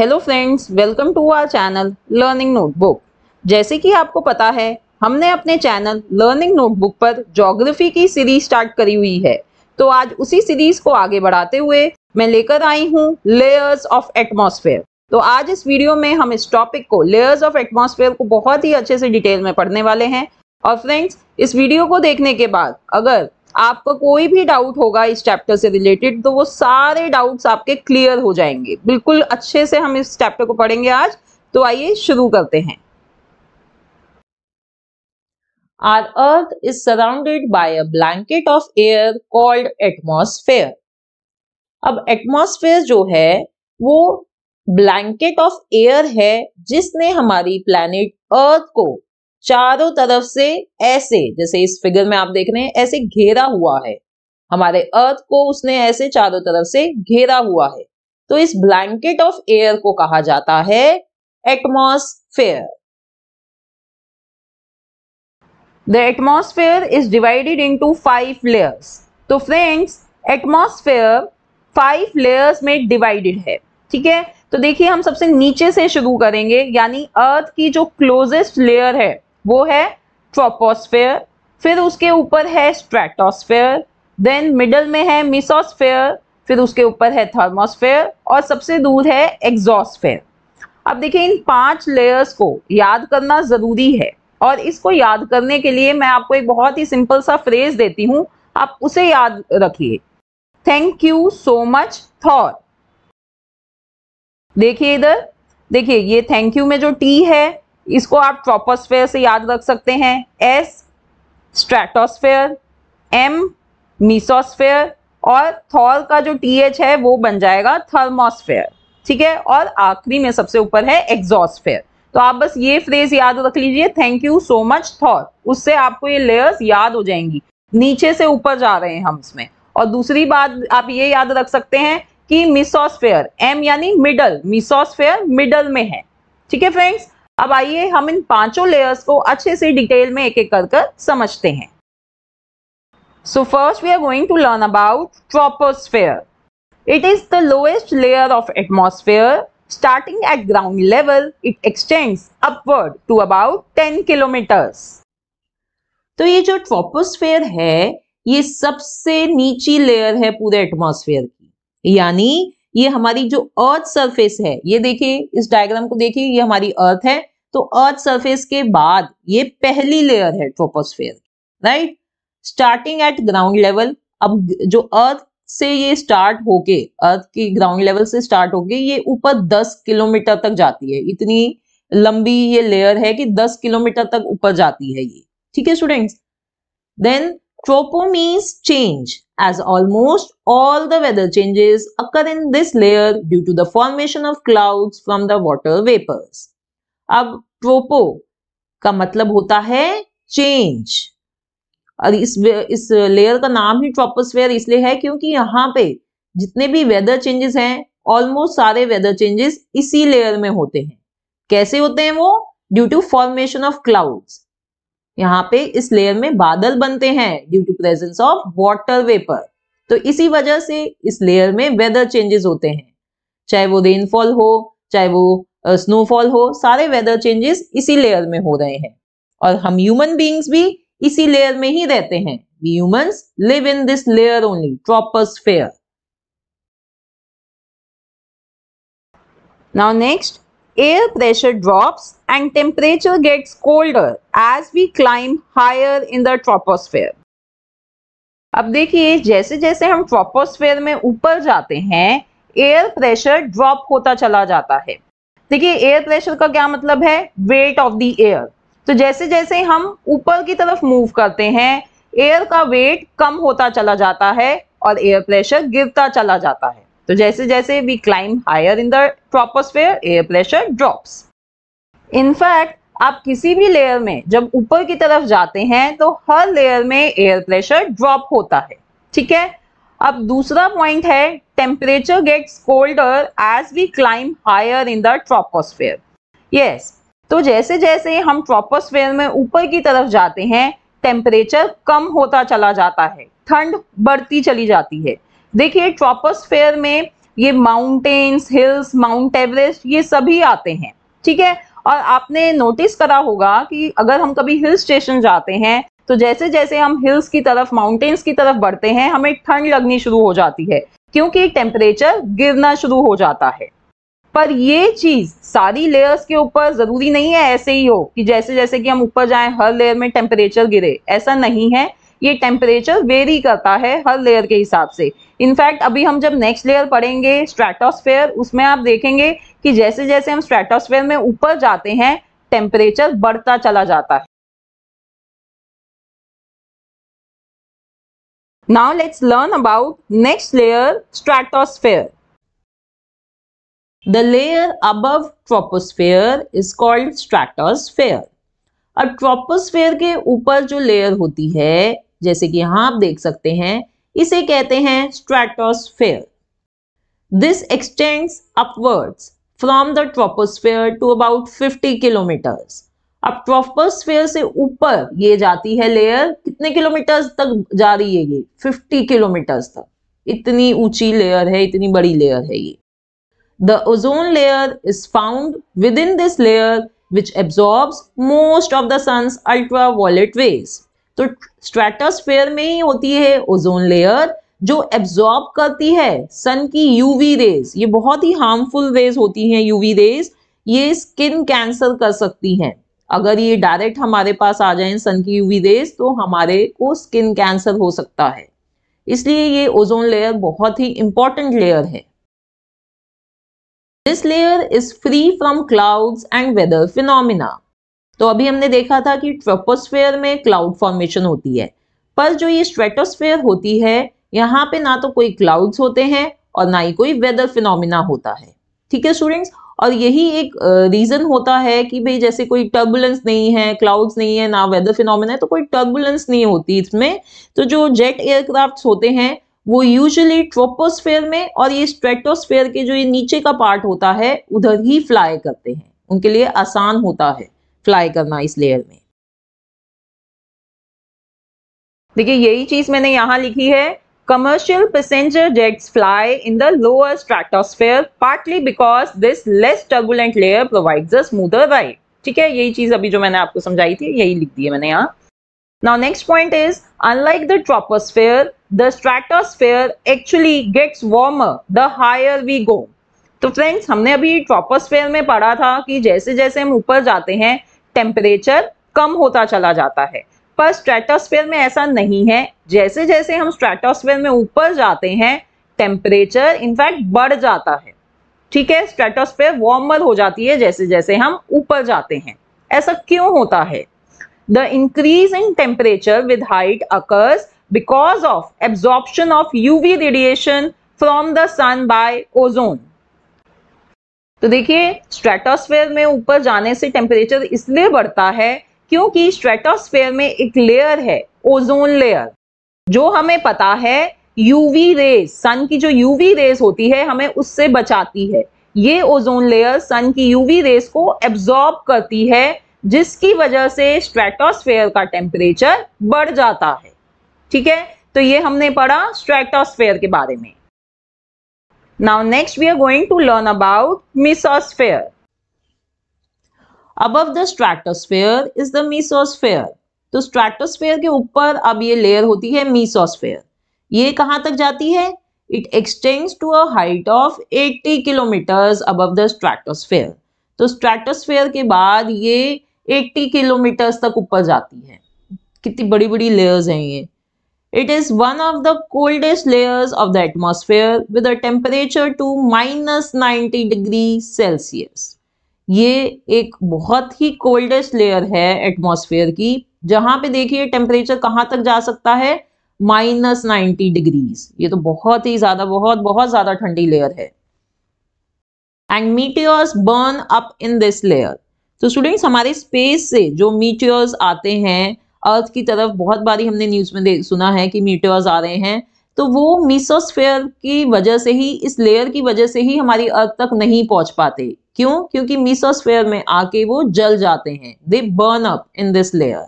Hello friends welcome to our channel learning notebook जैसे कि आपको पता है हमने अपने चैनल लर्निंग नोटबुक पर जोग्राफी की सीरीज स्टार्ट करी हुई है तो आज उसी सीरीज को आगे बढ़ाते हुए मैं लेकर आई हूँ लेयर्स ऑफ एटमॉस्फेयर तो आज इस वीडियो में हम इस टॉपिक को लेयर्स ऑफ एटमॉस्फेयर को बहुत ही अच्छे से डिटेल में पढ़ने वाले हैं और फ्रेंड्स इस वीडियो को देखने के बाद अगर आपका कोई भी डाउट होगा इस चैप्टर से रिलेटेड तो वो सारे डाउट्स आपके क्लियर हो जाएंगे बिल्कुल अच्छे से हम इस चैप्टर को पढ़ेंगे आज तो आइए शुरू करते हैं our earth is surrounded by a blanket of air called atmosphere अब एटमोसफेयर जो है वो ब्लैंकेट ऑफ एयर है जिसने हमारी प्लैनेट अर्थ को चारों तरफ से ऐसे जैसे इस फिगर में आप देख रहे हैं ऐसे घेरा हुआ है हमारे अर्थ को उसने ऐसे चारों तरफ से घेरा हुआ है तो इस ब्लैंकेट ऑफ एयर को कहा जाता है atmosphere the atmosphere is divided into five layers तो फ्रेंड्स एटमॉस्फेयर फाइव लेयर्स में डिवाइडेड है ठीक है तो देखिए हम सबसे नीचे से शुरू करेंगे यानी अर्थ की जो क्लोजेस्ट लेयर है वो है ट्रोपोस्फेयर फिर उसके ऊपर है स्ट्रेटोस्फेयर देन मिडल में है मिसोस्फेयर फिर उसके ऊपर है थर्मोस्फेयर और सबसे दूर है एग्जॉस्फेयर अब देखिए इन पांच लेयर्स को याद करना ज़रूरी है और इसको याद करने के लिए मैं आपको एक बहुत ही सिंपल सा फ्रेज देती हूँ आप उसे याद रखिए thank you so much Thor देखिए इधर देखिए ये थैंक यू में जो टी है इसको आप ट्रोपोस्फेयर से याद रख सकते हैं एस स्ट्रेटोस्फेयर एम मीसोस्फेयर और थॉर का जो टी एच है वो बन जाएगा थर्मोस्फेयर ठीक है और आखिरी में सबसे ऊपर है एग्जॉस्फेयर तो आप बस ये फ्रेज याद रख लीजिए thank you so much Thor उससे आपको ये लेयर्स याद हो जाएंगी नीचे से ऊपर जा रहे हैं हम इसमें और दूसरी बात आप ये याद रख सकते हैं कि मिसोस्फेयर एम यानी मिडल मिसोस्फेयर मिडल में है ठीक है फ्रेंड्स अब आइए हम इन पांचों लेयर्स को अच्छे से डिटेल में एक एक कर समझते हैं so first we are going to learn about troposphere it is the lowest layer of atmosphere starting at ground level it extends upward to about ten kilometres तो ये जो ट्रॉपोस्फेयर है ये सबसे नीची लेयर है पूरे एटमोसफेयर की यानी ये हमारी जो अर्थ सरफेस है ये देखिए इस डायग्राम को देखिए ये हमारी अर्थ है तो अर्थ सरफेस के बाद ये पहली लेयर है troposphere right starting at ground level अब जो अर्थ से ये स्टार्ट होके अर्थ की ग्राउंड लेवल से स्टार्ट होके ये ऊपर 10 किलोमीटर तक जाती है इतनी लंबी ये लेयर है कि 10 किलोमीटर तक ऊपर जाती है ये ठीक है students then tropo means change as almost all the weather changes occur in this layer due to the formation of clouds from the water vapours अब ट्रोपो का मतलब होता है चेंज और इस इस लेयर का नाम ही ट्रोपोस्फेयर इसलिए है क्योंकि यहाँ पे जितने भी वेदर चेंजेस हैं ऑलमोस्ट सारे वेदर चेंजेस इसी लेयर में होते हैं कैसे होते हैं वो due to formation of clouds यहाँ पे इस लेयर में बादल बनते हैं due to presence of water vapour तो इसी वजह से इस लेयर में वेदर चेंजेस होते हैं चाहे वो रेनफॉल हो चाहे वो स्नोफॉल हो सारे वेदर चेंजेस इसी लेयर में हो रहे हैं और हम ह्यूमन बींग्स भी इसी लेयर में ही रहते हैं we humans live in this layer only troposphere Now next, air pressure drops and temperature gets colder as we climb higher in the troposphere. अब देखिए जैसे जैसे हम ट्रोपोस्फेयर में ऊपर जाते हैं एयर प्रेशर ड्रॉप होता चला जाता है देखिए एयर प्रेशर का क्या मतलब है वेट ऑफ दी एयर तो जैसे जैसे हम ऊपर की तरफ मूव करते हैं एयर का वेट कम होता चला जाता है और एयर प्रेशर गिरता चला जाता है तो जैसे जैसे we climb higher in the troposphere air pressure drops in fact आप किसी भी लेयर में जब ऊपर की तरफ जाते हैं तो हर लेयर में एयर प्रेशर ड्रॉप होता है ठीक है अब दूसरा पॉइंट है temperature gets colder as we climb higher in the troposphere. Yes, तो जैसे जैसे हम ट्रोपोस्फेयर में ऊपर की तरफ जाते हैं टेम्परेचर कम होता चला जाता है ठंड बढ़ती चली जाती है देखिए ट्रोपोस्फेयर में ये माउंटेन्स हिल्स माउंट एवरेस्ट ये सभी आते हैं ठीक है और आपने नोटिस करा होगा कि अगर हम कभी हिल स्टेशन जाते हैं तो जैसे जैसे हम हिल्स की तरफ माउंटेन्स की तरफ बढ़ते हैं हमें ठंड लगनी शुरू हो जाती है क्योंकि टेम्परेचर गिरना शुरू हो जाता है पर ये चीज सारी लेयर्स के ऊपर जरूरी नहीं है ऐसे ही हो कि जैसे जैसे कि हम ऊपर जाए हर लेयर में टेम्परेचर गिरे ऐसा नहीं है ये टेम्परेचर वेरी करता है हर लेयर के हिसाब से इनफैक्ट अभी हम जब नेक्स्ट लेयर पढ़ेंगे स्ट्रेटोस्फेयर उसमें आप देखेंगे कि जैसे जैसे हम स्ट्रेटोस्फेयर में ऊपर जाते हैं टेम्परेचर बढ़ता चला जाता है Now let's learn about next layer stratosphere. The layer above troposphere is called stratosphere. अब ट्रोपोस्फेयर के ऊपर जो लेयर होती है जैसे कि यहां आप देख सकते हैं इसे कहते हैं stratosphere this extends upwards from the troposphere to about 50 kilometres अब ट्रोपोस्फेयर से ऊपर ये जाती है लेयर कितने किलोमीटर्स तक जा रही है ये 50 किलोमीटर्स तक इतनी ऊंची लेयर है इतनी बड़ी लेयर है ये the ozone layer is found within this layer which absorb most of the sun's ultraviolet waves तो स्ट्रेटोस्फेयर में ही होती है ओजोन लेयर जो एब्जॉर्ब करती है सन की यूवी रेज ये बहुत ही हार्मफुल रेज होती हैं यूवी रेज ये स्किन कैंसर कर सकती हैं अगर ये डायरेक्ट हमारे पास आ जाए सन की यूवी रेज तो हमारे को स्किन कैंसर हो सकता है इसलिए ये ओजोन लेयर बहुत ही इंपॉर्टेंट लेयर है this layer is free from clouds and weather phenomena तो अभी हमने देखा था कि ट्रोपोस्फेयर में क्लाउड फॉर्मेशन होती है पर जो ये स्ट्रेटोस्फेयर होती है यहाँ पे ना तो कोई क्लाउड्स होते हैं और ना ही कोई वेदर फिनोमिना होता है ठीक है स्टूडेंट्स और यही एक रीज़न होता है कि भाई जैसे कोई टर्बुलेंस नहीं है क्लाउड्स नहीं है ना वेदर फिनोमिन है तो कोई टर्बुलेंस नहीं होती इसमें तो जो जेट एयरक्राफ्ट होते हैं वो यूजुअली ट्रोपोस्फेयर में और ये स्ट्रेटोस्फेयर के जो ये नीचे का पार्ट होता है उधर ही फ्लाई करते हैं उनके लिए आसान होता है फ्लाई करना इस लेयर में देखिए यही चीज़ मैंने यहां लिखी है commercial passenger jets fly in the lower stratosphere partly because this less turbulent layer provides a smoother ride ठीक है यही चीज अभी जो मैंने आपको समझाई थी यही लिख दी है मैंने यहाँ now next point is unlike the troposphere the stratosphere actually gets warm the higher we go तो फ्रेंड्स हमने अभी ट्रोपोस्फेयर में पढ़ा था कि जैसे जैसे हम ऊपर जाते हैं टेम्परेचर कम होता चला जाता है पर स्ट्रेटोस्फेयर में ऐसा नहीं है जैसे जैसे हम स्ट्रेटोस्फेयर में ऊपर जाते हैं टेम्परेचर इनफैक्ट बढ़ जाता है ठीक है स्ट्रेटोस्फेयर वार्मर हो जाती है जैसे जैसे हम ऊपर जाते हैं ऐसा क्यों होता है the increase in temperature with height occurs because of absorption of UV radiation from the sun by ozone तो देखिए स्ट्रेटोस्फेयर में ऊपर जाने से टेम्परेचर इसलिए बढ़ता है क्योंकि स्ट्रेटोस्फेयर में एक लेयर है ओजोन लेयर जो हमें पता है यूवी रेज सन की जो यूवी रेज होती है हमें उससे बचाती है ये ओजोन लेयर सन की यूवी रेस को एब्जॉर्ब करती है जिसकी वजह से स्ट्रेटोस्फेयर का टेम्परेचर बढ़ जाता है ठीक है तो ये हमने पढ़ा स्ट्रेटोस्फेयर के बारे में now next we are going to learn about mesosphere above the stratosphere is the mesosphere तो स्ट्रेटोस्फेयर के ऊपर अब ये लेयर होती है मीसोस्फेयर ये कहाँ तक जाती है it extends to a height of 80 kilometre above the stratosphere तो स्ट्रेटोस्फेयर के बाद ये 80 किलोमीटर्स तक ऊपर जाती है कितनी बड़ी बड़ी लेयर्स हैं ये it is one of the coldest layers of the atmosphere with a temperature to minus ninety degree Celsius ये एक बहुत ही कोल्डेस्ट लेयर है एटमॉस्फेयर की जहां पे देखिए टेम्परेचर कहाँ तक जा सकता है माइनस नाइन्टी डिग्रीज ये तो बहुत ही ज्यादा बहुत बहुत ज्यादा ठंडी लेयर है and meteors burn up in this layer तो स्टूडेंट्स हमारे स्पेस से जो मीटियर्स आते हैं अर्थ की तरफ बहुत बारी हमने न्यूज में सुना है कि मीटियर्स आ रहे हैं तो वो मीसोस्फेयर की वजह से ही इस लेयर की वजह से ही हमारी अर्थ तक नहीं पहुंच पाते क्यों क्योंकि मीसोस्फेयर में आके वो जल जाते हैं they burn up in this layer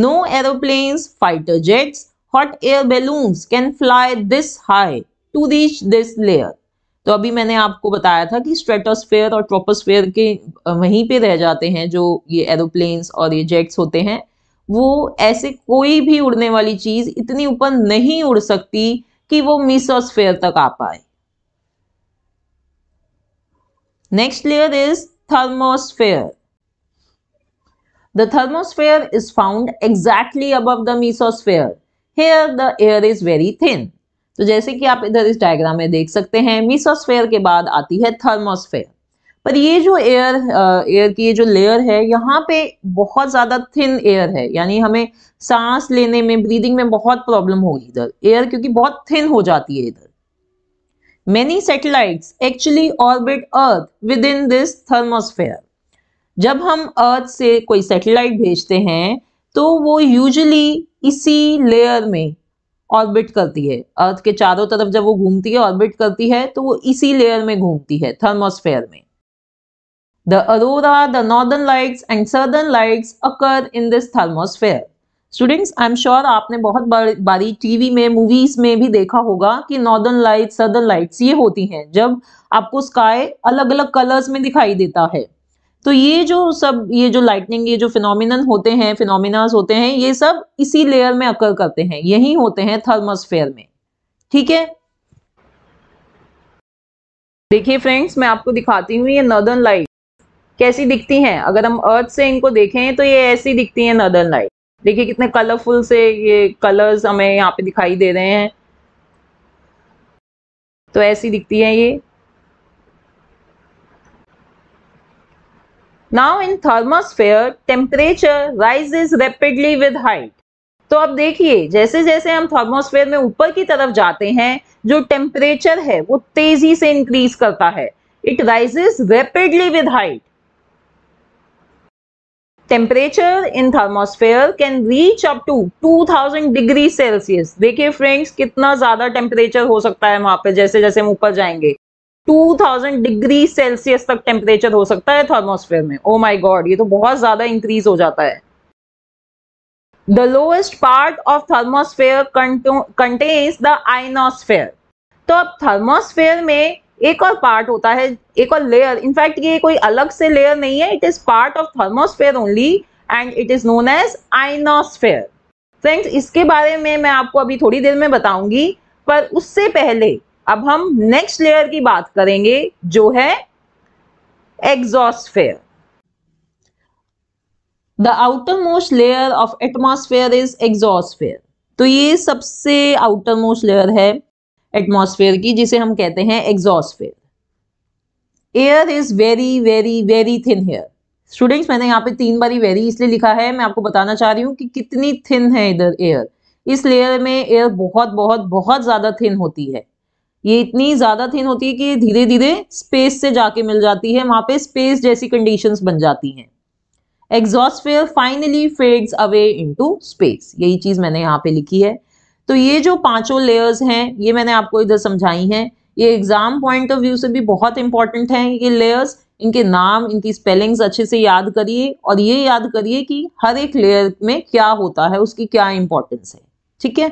no aeroplanes fighter jets hot air balloons can fly this high to reach this layer तो अभी मैंने आपको बताया था कि स्ट्रेटोस्फेयर और ट्रोपोस्फेयर के वहीं पे रह जाते हैं जो ये एरोप्लेन्स और ये जेट्स होते हैं वो ऐसे कोई भी उड़ने वाली चीज इतनी ऊपर नहीं उड़ सकती कि वो मिसोस्फेयर तक आ पाए next layer is thermosphere the thermosphere is found exactly above the mesosphere here the air is very thin तो जैसे कि आप इधर इस डायग्राम में देख सकते हैं मिसोस्फेयर के बाद आती है थर्मोस्फेयर पर ये जो एयर एयर की ये जो लेयर है यहाँ पे बहुत ज़्यादा थिन एयर है यानी हमें सांस लेने में ब्रीदिंग में बहुत प्रॉब्लम होगी इधर एयर क्योंकि बहुत थिन हो जाती है इधर many satellites actually orbit earth within this thermosphere जब हम अर्थ से कोई सेटेलाइट भेजते हैं तो वो यूजली इसी लेयर में ऑर्बिट करती है अर्थ के चारों तरफ जब वो घूमती है ऑर्बिट करती है तो वो इसी लेयर में घूमती है थर्मोस्फेयर में The aurora, the northern lights and southern lights occur in this thermosphere. Students I am sure आपने बहुत बारी टीवी में मूवीज में भी देखा होगा कि नॉर्दर्न लाइट सदर्न लाइट्स ये होती हैं जब आपको स्काई अलग अलग कलर्स में दिखाई देता है तो ये जो सब ये जो लाइटनिंग ये जो फिनोमिन होते हैं फिनोमिनाज होते हैं ये सब इसी लेयर में अकर करते हैं यही होते हैं थर्मोस्फेयर में ठीक है देखिए फ्रेंड्स मैं आपको दिखाती हूँ ये नॉर्दर्न लाइट कैसी दिखती हैं अगर हम अर्थ से इनको देखें तो ये ऐसी दिखती हैं नदर लाइट देखिए कितने कलरफुल से ये कलर्स हमें यहाँ पे दिखाई दे रहे हैं तो ऐसी दिखती है ये now in thermosphere temperature is rapidly with height तो अब देखिए जैसे जैसे हम थर्मोस्फेयर में ऊपर की तरफ जाते हैं जो टेम्परेचर है वो तेजी से इंक्रीज करता है it rises rapidly with height temperature in thermosphere can reach up to 2000 degree Celsius देखिए फ्रेंड्स कितना ज्यादा टेम्परेचर हो सकता है वहां पे जैसे जैसे हम ऊपर जाएंगे 2000 डिग्री सेल्सियस तक टेम्परेचर हो सकता है थर्मोस्फेयर में ओ माई गॉड ये तो बहुत ज्यादा इंक्रीज हो जाता है the lowest part of thermosphere contains the ionosphere तो अब थर्मोस्फेयर में एक और पार्ट होता है एक और लेयर इनफैक्ट ये कोई अलग से लेयर नहीं है it is part of thermosphere only and it is known as ionosphere friends इसके बारे में मैं आपको अभी थोड़ी देर में बताऊंगी पर उससे पहले अब हम नेक्स्ट लेयर की बात करेंगे जो है exosphere the outermost layer of atmosphere is exosphere तो ये सबसे आउटर मोस्ट लेयर है एटमॉस्फेयर की जिसे हम कहते हैं exosphere air is very very very thin here students मैंने यहाँ पे तीन बारी वेरी इसलिए लिखा है मैं आपको बताना चाह रही हूँ कि कितनी थिन है इधर एयर इस लेयर में एयर बहुत बहुत बहुत ज़्यादा थिन होती है ये इतनी ज़्यादा थिन होती है कि धीरे धीरे स्पेस से जाके मिल जाती है वहाँ पे स्पेस जैसी कंडीशंस बन जाती हैं exosphere finally fades away into space यही चीज़ मैंने यहाँ पे लिखी है तो ये जो पांचों लेयर्स हैं ये मैंने आपको इधर समझाई हैं ये एग्जाम पॉइंट ऑफ व्यू से भी बहुत इंपॉर्टेंट हैं ये लेयर्स इनके नाम इनकी स्पेलिंग्स अच्छे से याद करिए और ये याद करिए कि हर एक लेयर में क्या होता है उसकी क्या इंपॉर्टेंस है ठीक है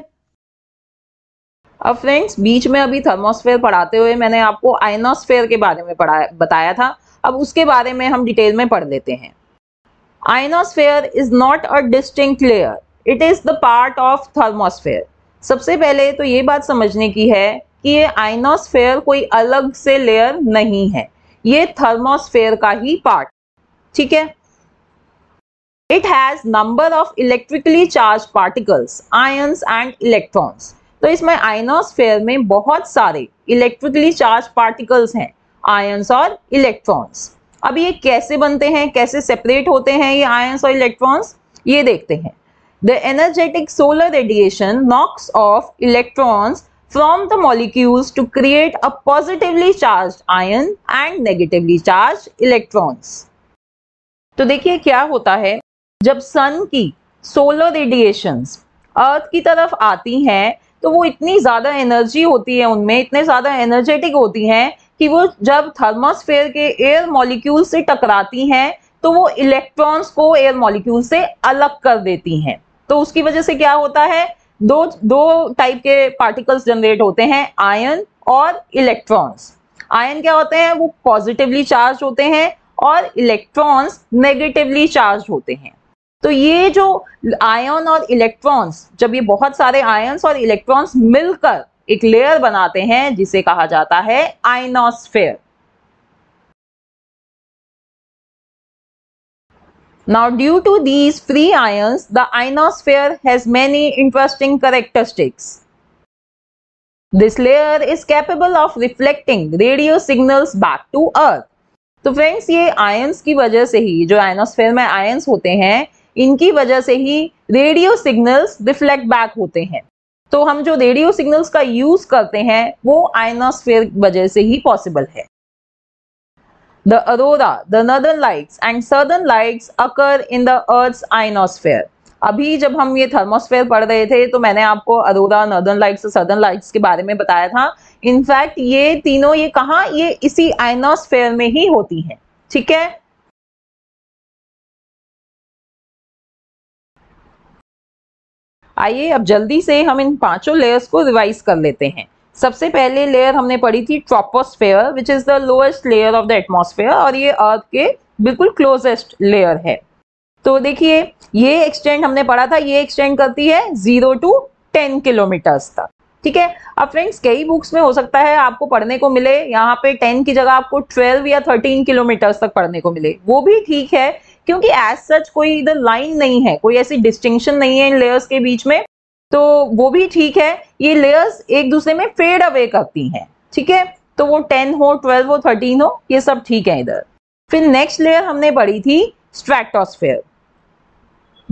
अब फ्रेंड्स बीच में अभी थर्मोस्फेयर पढ़ाते हुए मैंने आपको आयनोस्फेयर के बारे में पढ़ाया बताया था अब उसके बारे में हम डिटेल में पढ़ लेते हैं ionosphere is not a distinct layer it is the part of thermosphere सबसे पहले तो ये बात समझने की है कि ये आइनोस्फेयर कोई अलग से लेयर नहीं है ये थर्मोस्फेयर का ही पार्ट ठीक है it has number of electrically charge particles ions and electrons तो इसमें आइनोस्फेयर में बहुत सारे इलेक्ट्रिकली चार्ज पार्टिकल्स हैं आयंस और इलेक्ट्रॉन्स अब ये कैसे बनते हैं कैसे सेपरेट होते हैं ये आयंस और इलेक्ट्रॉन्स ये देखते हैं The energetic solar radiation knocks off electrons from the molecules to create a positively charged ion and negatively charged electrons. तो देखिए क्या होता है जब सन की सोलर रेडिएशंस अर्थ की तरफ आती हैं तो वो इतनी ज़्यादा एनर्जी होती है उनमें इतने ज़्यादा एनर्जेटिक होती हैं कि वो जब थर्मोस्फेयर के एयर मॉलिक्यूल से टकराती हैं तो वो इलेक्ट्रॉन्स को एयर मॉलिक्यूल से अलग कर देती हैं तो उसकी वजह से क्या होता है दो दो टाइप के पार्टिकल्स जनरेट होते हैं आयन और इलेक्ट्रॉन्स आयन क्या होते हैं वो पॉजिटिवली चार्ज होते हैं और इलेक्ट्रॉन्स नेगेटिवली चार्ज होते हैं तो ये जो आयन और इलेक्ट्रॉन्स जब ये बहुत सारे आयन्स और इलेक्ट्रॉन्स मिलकर एक लेयर बनाते हैं जिसे कहा जाता है ionosphere Now due to these free ions, the ionosphere has many interesting characteristics. This layer is capable of reflecting radio signals back to earth. तो फ्रेंड्स ये आयंस की वजह से ही जो आयनोस्फेयर में आयंस होते हैं इनकी वजह से ही रेडियो सिग्नल्स रिफ्लेक्ट बैक होते हैं तो हम जो रेडियो सिग्नल्स का यूज करते हैं वो आयनोस्फेयर वजह से ही पॉसिबल है The aurora, the northern lights and southern lights occur in the Earth's ionosphere. अभी जब हम ये थर्मोस्फेयर पढ़ रहे थे तो मैंने आपको अरोरा नर्दर्न लाइट्स और सदर्न लाइट्स के बारे में बताया था इनफैक्ट ये तीनों ये कहा ये इसी आइनोस्फेयर में ही होती हैं ठीक है आइए अब जल्दी से हम इन पांचों लेयर्स को रिवाइज कर लेते हैं सबसे पहले लेयर हमने पढ़ी थी troposphere which is the lowest layer of the atmosphere और ये अर्थ के बिल्कुल क्लोजेस्ट लेयर है तो देखिए ये एक्सटेंड हमने पढ़ा था ये एक्सटेंड करती है जीरो टू टेन किलोमीटर्स तक ठीक है अब फ्रेंड्स कई बुक्स में हो सकता है आपको पढ़ने को मिले यहाँ पे टेन की जगह आपको ट्वेल्व या थर्टीन किलोमीटर्स तक पढ़ने को मिले वो भी ठीक है क्योंकि एज सच कोई इधर लाइन नहीं है कोई ऐसी डिस्टिंक्शन नहीं है इन लेयर्स के बीच में तो वो भी ठीक है ये लेयर्स एक दूसरे में फेड अवे करती हैं ठीक है तो वो टेन हो ट्वेल्व हो थर्टीन हो ये सब ठीक है इधर फिर नेक्स्ट लेयर हमने पढ़ी थी स्ट्रैटोस्फेयर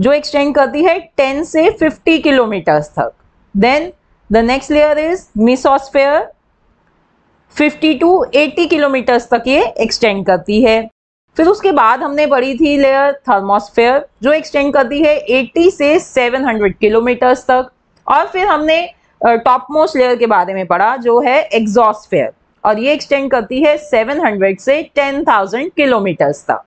जो एक्सटेंड करती है टेन से फिफ्टी किलोमीटर्स तक then the next layer is mesosphere fifty to eighty kilometres तक ये एक्सटेंड करती है फिर उसके बाद हमने पढ़ी थी लेयर थर्मोस्फेयर जो एक्सटेंड करती है 80 से 700 किलोमीटर्स तक और फिर हमने टॉप मोस्ट लेयर के बारे में पढ़ा जो है एग्जॉस्फेयर और ये एक्सटेंड करती है 700 से 10,000 किलोमीटर्स तक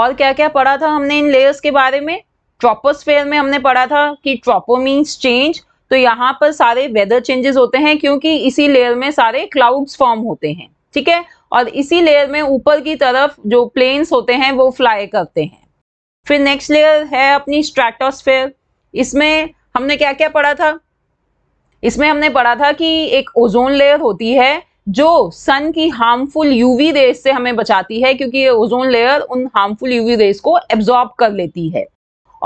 और क्या क्या पढ़ा था हमने इन लेयर्स के बारे में ट्रोपोस्फेयर में हमने पढ़ा था कि ट्रोपो मीन्स चेंज तो यहाँ पर सारे वेदर चेंजेस होते हैं क्योंकि इसी लेयर में सारे क्लाउड्स फॉर्म होते हैं ठीक है और इसी लेयर में ऊपर की तरफ जो प्लेन्स होते हैं वो फ्लाई करते हैं फिर नेक्स्ट लेयर है अपनी स्ट्रैटोस्फेयर इसमें हमने क्या क्या पढ़ा था इसमें हमने पढ़ा था कि एक ओजोन लेयर होती है जो सन की हार्मफुल यूवी रेस से हमें बचाती है क्योंकि ये ओजोन लेयर उन हार्मफुल यूवी रेस को एब्जॉर्ब कर लेती है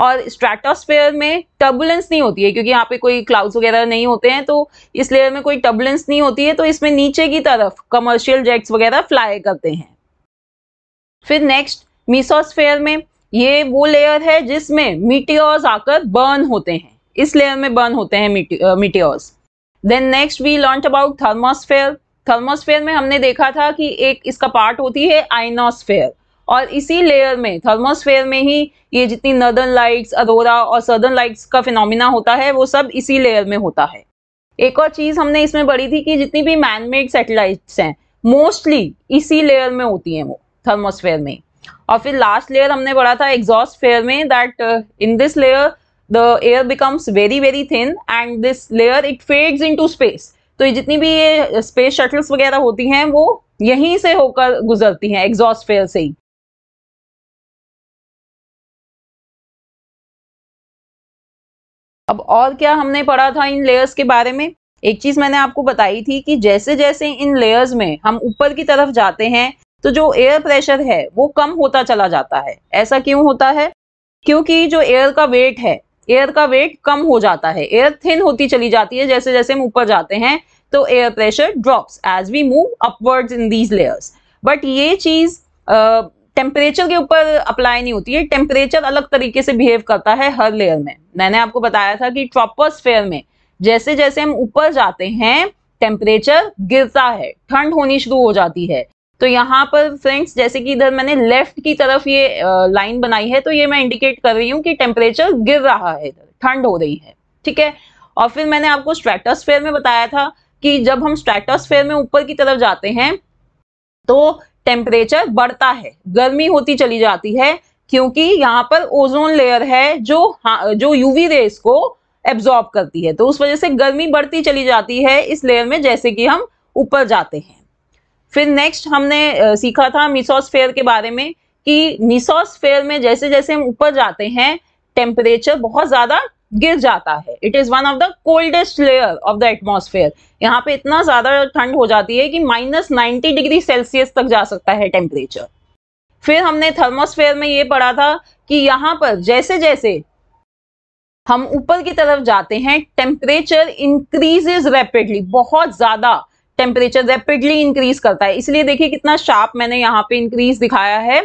और स्ट्रेटोस्फेयर में टर्बुलेंस नहीं होती है क्योंकि यहाँ पे कोई क्लाउड्स वगैरह नहीं होते हैं तो इस लेयर में कोई टर्बुलेंस नहीं होती है तो इसमें नीचे की तरफ कमर्शियल जेट्स वगैरह फ्लाई करते हैं फिर नेक्स्ट मिसोस्फेयर में ये वो लेयर है जिसमें मीटियोर्स आकर बर्न होते हैं इस लेयर में बर्न होते हैं meteors then next we learnt about thermosphere thermosphere में हमने देखा था कि एक इसका पार्ट होती है आइनोस्फेयर और इसी लेयर में थर्मोस्फेयर में ही ये जितनी नर्दर्न लाइट्स अरोरा और सदर्न लाइट्स का फिनोमिना होता है वो सब इसी लेयर में होता है एक और चीज हमने इसमें पढ़ी थी कि जितनी भी मैनमेड सेटेलाइट्स हैं मोस्टली इसी लेयर में होती हैं वो थर्मोस्फेयर में और फिर लास्ट लेयर हमने पढ़ा था एग्जॉस्ट फेयर में that in this layer the air becomes very very thin and this layer it fades to space तो ये जितनी भी ये स्पेस शटल्स वगैरह होती हैं वो यहीं से होकर गुजरती हैं एग्जॉस्ट फेयर से ही अब और क्या हमने पढ़ा था इन लेयर्स के बारे में एक चीज मैंने आपको बताई थी कि जैसे जैसे इन लेयर्स में हम ऊपर की तरफ जाते हैं तो जो एयर प्रेशर है वो कम होता चला जाता है ऐसा क्यों होता है क्योंकि जो एयर का वेट है एयर का वेट कम हो जाता है एयर थिन होती चली जाती है जैसे जैसे हम ऊपर जाते हैं तो air pressure drops as we move upwards in these layers but ये चीज टेम्परेचर के ऊपर अप्लाई नहीं होती है टेम्परेचर अलग तरीके से बिहेव करता है हर लेयर में मैंने आपको बताया था कि ट्रॉपोस्फेयर में जैसे जैसे हम ऊपर जाते हैं टेम्परेचर गिरता है ठंड होनी शुरू हो जाती है तो यहाँ पर फ्रेंड्स जैसे कि इधर मैंने लेफ्ट की तरफ ये लाइन बनाई है तो ये मैं इंडिकेट कर रही हूँ कि टेम्परेचर गिर रहा है इधर ठंड हो रही है ठीक है और फिर मैंने आपको स्ट्रेटोस्फेयर में बताया था कि जब हम स्ट्रेटोस्फेयर में ऊपर की तरफ जाते हैं तो टेम्परेचर बढ़ता है गर्मी होती चली जाती है क्योंकि यहाँ पर ओजोन लेयर है जो हाँ, जो यूवी रेस को एब्जॉर्ब करती है तो उस वजह से गर्मी बढ़ती चली जाती है इस लेयर में जैसे कि हम ऊपर जाते हैं फिर नेक्स्ट हमने सीखा था मिसोसफेयर के बारे में कि मिसोसफेयर में जैसे जैसे हम ऊपर जाते हैं टेम्परेचर बहुत ज़्यादा गिर जाता है it is one of the coldest layer of the atmosphere यहाँ पे इतना ज्यादा ठंड हो जाती है कि माइनस नाइन्टी डिग्री सेल्सियस तक जा सकता है टेम्परेचर फिर हमने थर्मोस्फेयर में ये पढ़ा था कि यहाँ पर जैसे जैसे हम ऊपर की तरफ जाते हैं टेम्परेचर इंक्रीजेज रैपिडली बहुत ज्यादा टेम्परेचर रैपिडली इंक्रीज करता है इसलिए देखिए कितना शार्प मैंने यहाँ पे इंक्रीज दिखाया है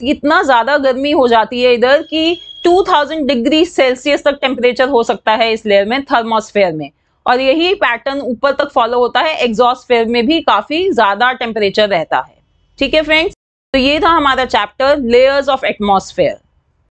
कितना ज्यादा गर्मी हो जाती है इधर की 2000 डिग्री सेल्सियस तक टेम्परेचर हो सकता है इस लेयर में थर्मोस्फेयर में और यही पैटर्न ऊपर तक फॉलो होता है एग्जॉस्फेयर में भी काफी ज्यादा टेम्परेचर रहता है ठीक है फ्रेंड्स तो ये था हमारा चैप्टर लेयर्स ऑफ एटमोसफेयर